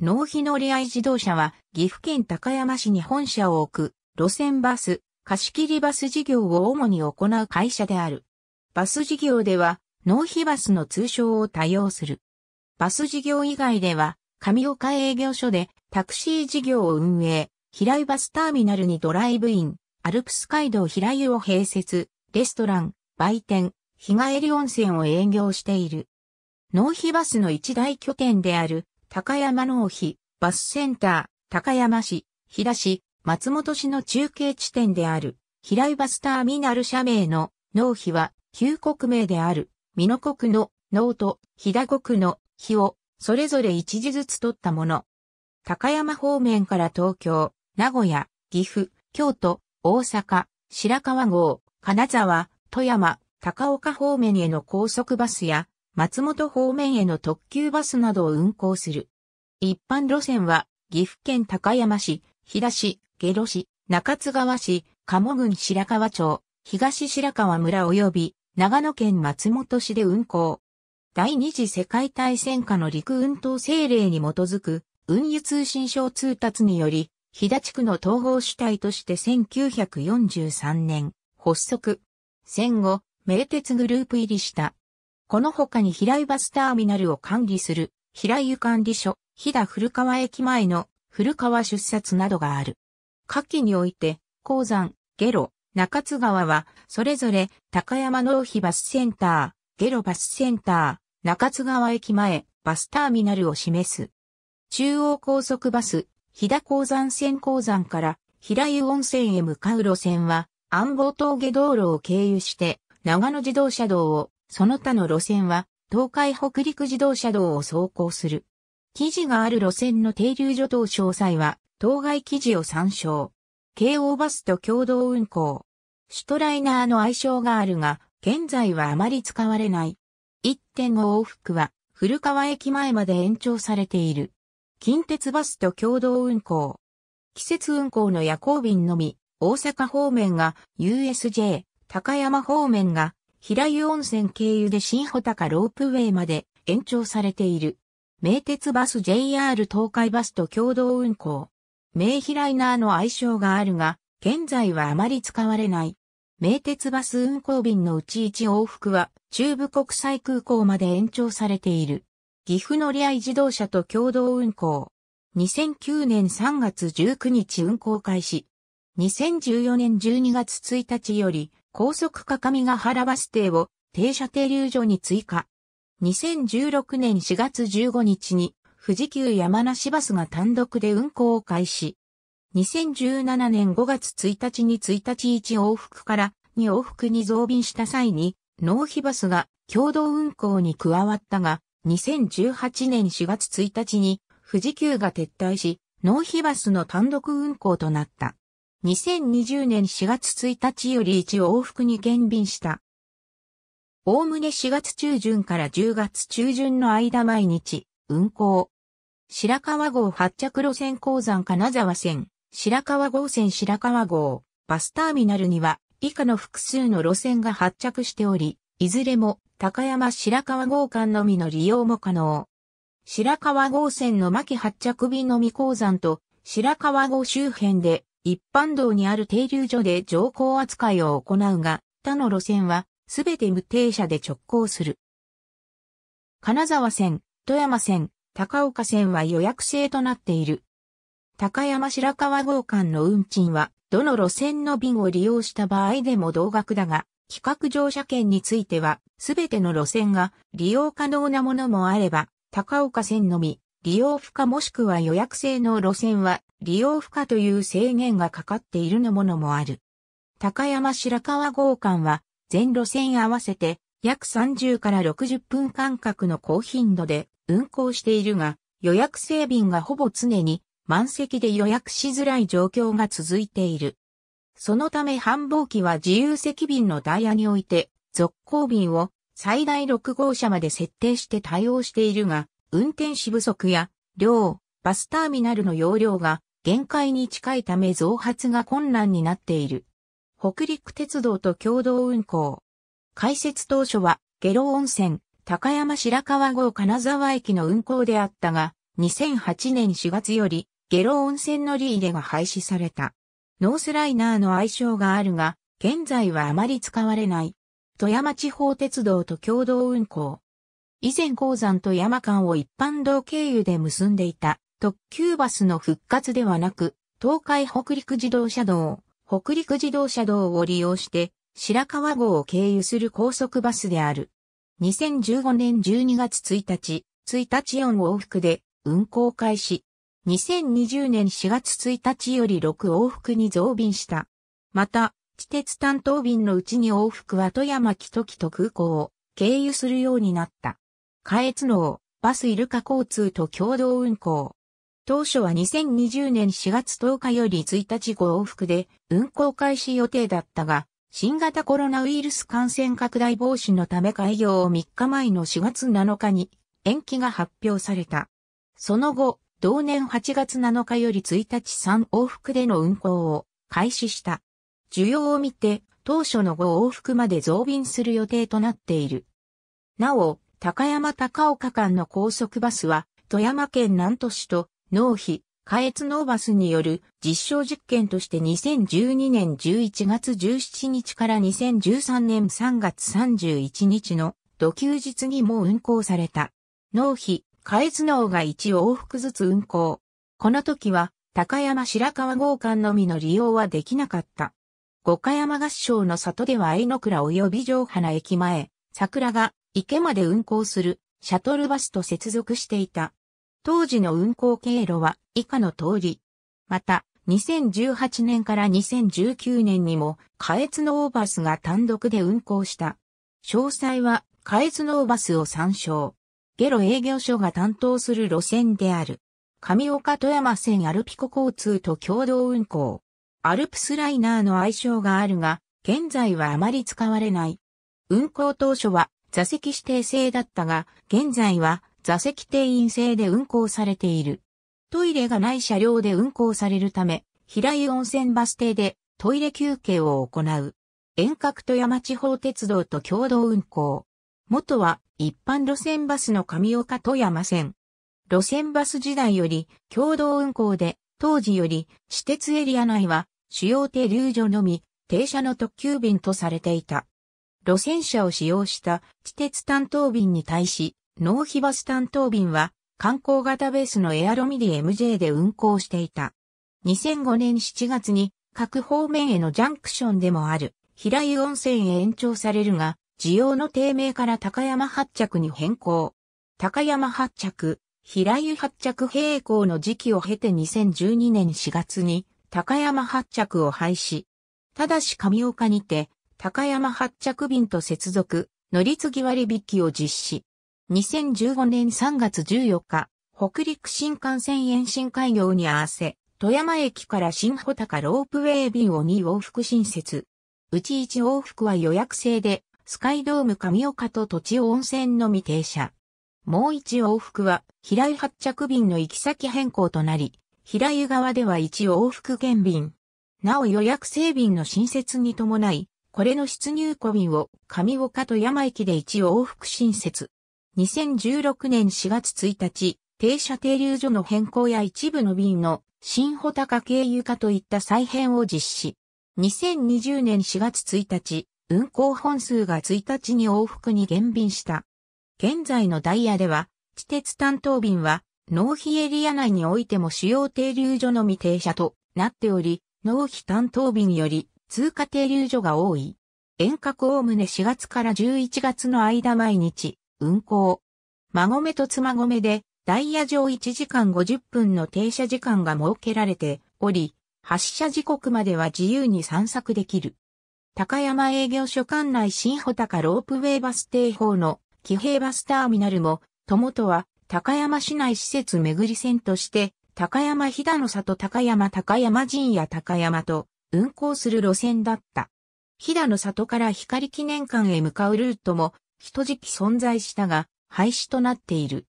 納費乗り合い自動車は、岐阜県高山市に本社を置く、路線バス、貸切バス事業を主に行う会社である。バス事業では、納費バスの通称を多用する。バス事業以外では、上岡営業所でタクシー事業を運営、平井バスターミナルにドライブイン、アルプス街道平湯を併設、レストラン、売店、日帰り温泉を営業している。納費バスの一大拠点である高山納費、バスセンター、高山市、飛田市、松本市の中継地点である、平井バスターミナル社名の納費は、旧国名である、美濃国の納と飛騨国の日を、それぞれ一字ずつ取ったもの。高山方面から東京、名古屋、岐阜、京都、大阪、白川郷、金沢、富山、高岡方面への高速バスや松本方面への特急バスなどを運行する。一般路線は、岐阜県高山市、飛騨市、下呂市、中津川市、鴨郡白川町、東白川村及び、長野県松本市で運行。第二次世界大戦下の陸運統制令に基づく、運輸通信省通達により、飛騨地区の統合主体として1943年、発足。戦後、名鉄グループ入りした。この他に平井バスターミナルを管理する平井湯管理所、飛田古川駅前の古川出札などがある。下記において、鉱山、下呂、中津川は、それぞれ高山納費バスセンター、下呂バスセンター、中津川駅前、バスターミナルを示す。中央高速バス、飛田鉱山線鉱山から平湯温泉へ向かう路線は、安房峠道路を経由して、長野自動車道をその他の路線は、東海北陸自動車道を走行する。記事がある路線の停留所等詳細は、当該記事を参照。京王バスと共同運行。シュトライナーの愛称があるが、現在はあまり使われない。1.5往復は、古川駅前まで延長されている。近鉄バスと共同運行。季節運行の夜行便のみ、大阪方面が USJ、高山方面が平湯温泉経由で新穂高ロープウェイまで延長されている。名鉄バス JR 東海バスと共同運行。名ヒライナーの愛称があるが、現在はあまり使われない。名鉄バス運行便のうち1往復は中部国際空港まで延長されている。岐阜乗合自動車と共同運行。2009年3月19日運行開始。2014年12月1日より高速かかみが原バス停を停車停留所に追加。2016年4月15日に富士急山梨バスが単独で運行を開始。2017年5月1日に1日1往復から2往復に増便した際に、納費バスが共同運行に加わったが、2018年4月1日に富士急が撤退し、納費バスの単独運行となった。2020年4月1日より1往復に減便した。おおむね4月中旬から10月中旬の間毎日、運行。白川号発着路線鉱山金沢線、白川号線白川号、バスターミナルには、以下の複数の路線が発着しており、いずれも高山白川号間のみの利用も可能。白川号線の牧発着便のみ鉱山と白川号周辺で一般道にある停留所で乗降扱いを行うが、他の路線はすべて無停車で直行する。金沢線、富山線、高岡線は予約制となっている。高山白川号間の運賃は、どの路線の便を利用した場合でも同額だが、企画乗車券については、すべての路線が利用可能なものもあれば、高岡線のみ、利用不可もしくは予約制の路線は利用不可という制限がかかっているのものもある。高山白川号館は全路線合わせて約30から60分間隔の高頻度で運行しているが予約制便がほぼ常に満席で予約しづらい状況が続いている。そのため繁忙期は自由席便のダイヤにおいて続行便を最大6号車まで設定して対応しているが、運転士不足や、量、バスターミナルの容量が限界に近いため増発が困難になっている。北陸鉄道と共同運行。開設当初は、下呂温泉、高山白川郷金沢駅の運行であったが、2008年4月より、下呂温泉乗り入れが廃止された。ノースライナーの愛称があるが、現在はあまり使われない。富山地方鉄道と共同運行。以前鉱山と山間を一般道経由で結んでいた特急バスの復活ではなく、東海北陸自動車道、北陸自動車道を利用して白川号を経由する高速バスである。2015年12月1日、1日4往復で運行開始。2020年4月1日より6往復に増便した。また、地鉄担当便のうちに往復は富山木と木と空港を経由するようになった。下越能、バスイルカ交通と共同運行。当初は2020年4月10日より1日往復で運行開始予定だったが、新型コロナウイルス感染拡大防止のため開業を3日前の4月7日に延期が発表された。その後、同年8月7日より1日3往復での運行を開始した。需要を見て、当初の5往復まで増便する予定となっている。なお、高山高岡間の高速バスは、富山県南都市と農費、下越農バスによる実証実験として2012年11月17日から2013年3月31日の土休日にも運行された。農費、下越農が1往復ずつ運行。この時は、高山白川号館のみの利用はできなかった。五箇山合唱の里では愛の倉及び城花駅前、桜が池まで運行するシャトルバスと接続していた。当時の運行経路は以下の通り。また、2018年から2019年にも、下越のオーバスが単独で運行した。詳細は、下越のオーバスを参照。ゲロ営業所が担当する路線である。上岡富山線アルピコ交通と共同運行。アルプスライナーの愛称があるが、現在はあまり使われない。運行当初は座席指定制だったが、現在は座席定員制で運行されている。トイレがない車両で運行されるため、平井温泉バス停でトイレ休憩を行う。遠隔と山地方鉄道と共同運行。元は一般路線バスの上岡富山線。路線バス時代より共同運行で、当時より私鉄エリア内は主要停留所のみ停車の特急便とされていた。路線車を使用した地鉄担当便に対し、納費バス担当便は観光型ベースのエアロミリ MJ で運行していた。2005年7月に各方面へのジャンクションでもある平湯温泉へ延長されるが、需要の低迷から高山発着に変更。高山発着、平湯発着並行の時期を経て2012年4月に高山発着を廃止。ただし上岡にて高山発着便と接続、乗り継ぎ割引を実施。2015年3月14日、北陸新幹線延伸開業に合わせ、富山駅から新穂高ロープウェイ便を2往復新設。うち1往復は予約制で、スカイドーム上岡と土地温泉のみ停車。もう1往復は、平井発着便の行き先変更となり、平井側では1往復減便。なお予約制便の新設に伴い、これの出入コビンを上岡と山駅で一往復新設。2016年4月1日、停車停留所の変更や一部の便の新穂高経由化といった再編を実施。2020年4月1日、運行本数が1日に往復に減便した。現在のダイヤでは、地鉄担当便は、納費エリア内においても主要停留所のみ停車となっており、納費担当便より通過停留所が多い。遠隔おおむね4月から11月の間毎日、運行。馬込と妻込で、ダイヤ上1時間50分の停車時間が設けられており、発車時刻までは自由に散策できる。高山営業所管内新穂高ロープウェイバス停法の騎兵バスターミナルも、友とは高山市内施設巡り線として、高山飛騨の里高山高山陣や高山と運行する路線だった。飛騨の里から光記念館へ向かうルートも、一時期存在したが、廃止となっている。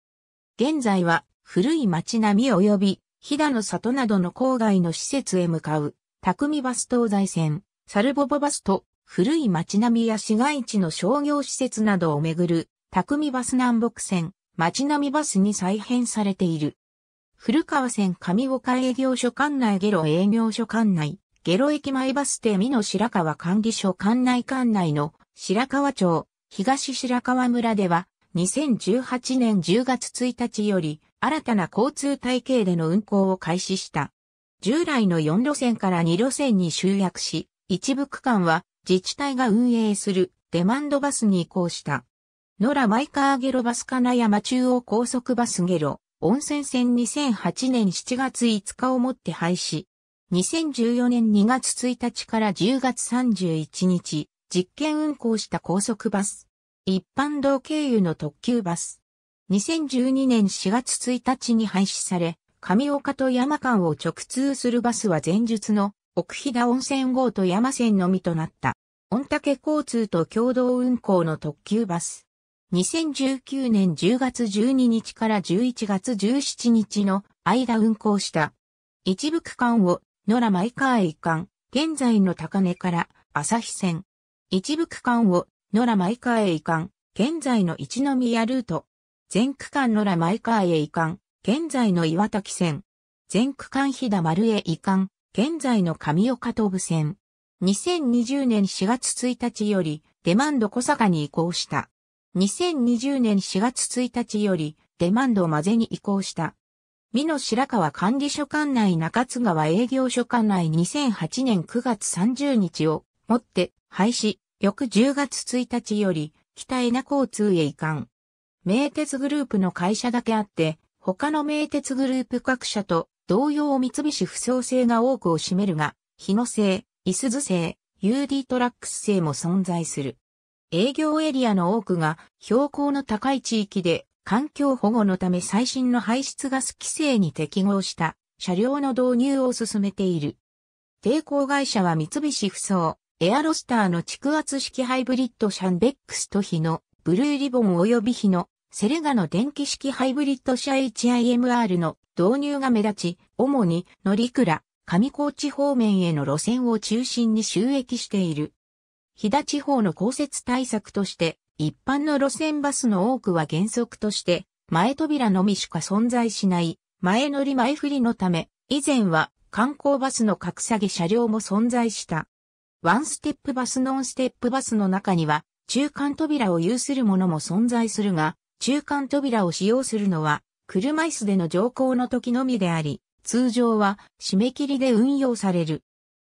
現在は、古い町並み及び、飛騨の里などの郊外の施設へ向かう、匠バス東西線、サルボボバスと、古い町並みや市街地の商業施設などをめぐる、匠バス南北線、町並みバスに再編されている。古川線上岡営業所管内下路営業所管内、下呂駅前バス停美濃白川管理所管内管内の白川町、東白川村では、2018年10月1日より、新たな交通体系での運行を開始した。従来の4路線から2路線に集約し、一部区間は自治体が運営するデマンドバスに移行した。野良マイカーゲロバス金山中央高速バスゲロ、温泉線2008年7月5日をもって廃止。2014年2月1日から10月31日、実験運行した高速バス。一般道経由の特急バス。2012年4月1日に廃止され、上岡と山間を直通するバスは前述の奥飛騨温泉号と山線のみとなった。御嶽交通と共同運行の特急バス。2019年10月12日から11月17日の間運行した。一部区間を野良マイカーかん、現在の高根から朝日線。一部区間を野良マイカーへ移現在の一宮ルート。全区間野良マイカーへ移現在の岩滝線。全区間日田丸へかん。現在の上岡東部線。2020年4月1日より、デマンド小坂に移行した。2020年4月1日より、デマンドマゼに移行した。美濃白川管理所管内中津川営業所管内2008年9月30日をもって廃止、翌10月1日より北江名交通へ移管。名鉄グループの会社だけあって、他の名鉄グループ各社と同様三菱不創製が多くを占めるが、日野製、伊す津製、UD トラックス製も存在する。営業エリアの多くが標高の高い地域で環境保護のため最新の排出ガス規制に適合した車両の導入を進めている。抵抗会社は三菱不走、エアロスターの蓄圧式ハイブリッドシャンベックスと日のブルーリボン及び日のセレガの電気式ハイブリッド車 HIMR の導入が目立ち、主に乗り倉、上高地方面への路線を中心に収益している。飛騨地方の降雪対策として、一般の路線バスの多くは原則として、前扉のみしか存在しない、前乗り前振りのため、以前は観光バスの格下げ車両も存在した。ワンステップバスノンステップバスの中には、中間扉を有するものも存在するが、中間扉を使用するのは、車椅子での乗降の時のみであり、通常は締め切りで運用される。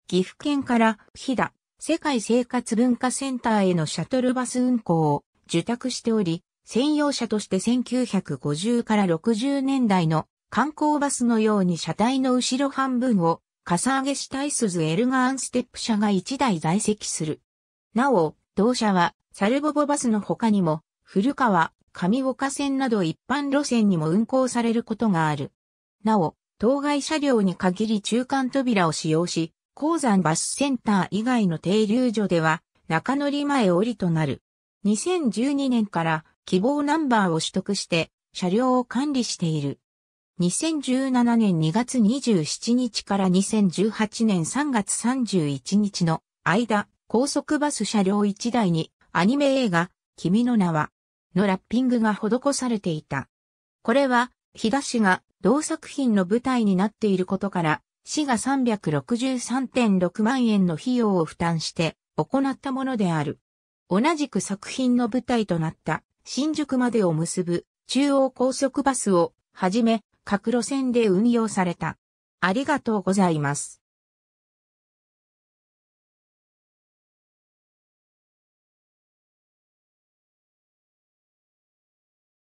岐阜県から飛騨、世界生活文化センターへのシャトルバス運行を受託しており、専用車として1950から60年代の観光バスのように車体の後ろ半分をかさ上げしたいズ・エルガーンステップ車が1台在籍する。なお、同社はサルボボバスの他にも古川、上岡線など一般路線にも運行されることがある。なお、当該車両に限り中間扉を使用し、鉱山バスセンター以外の停留所では、中乗り前降りとなる。2012年から希望ナンバーを取得して、車両を管理している。2017年2月27日から2018年3月31日の間、高速バス車両1台にアニメ映画、君の名は、のラッピングが施されていた。これは、日田市が同作品の舞台になっていることから、市が363.6万円の費用を負担して行ったものである。同じく作品の舞台となった新宿までを結ぶ中央高速バスをはじめ各路線で運用された。ありがとうございます。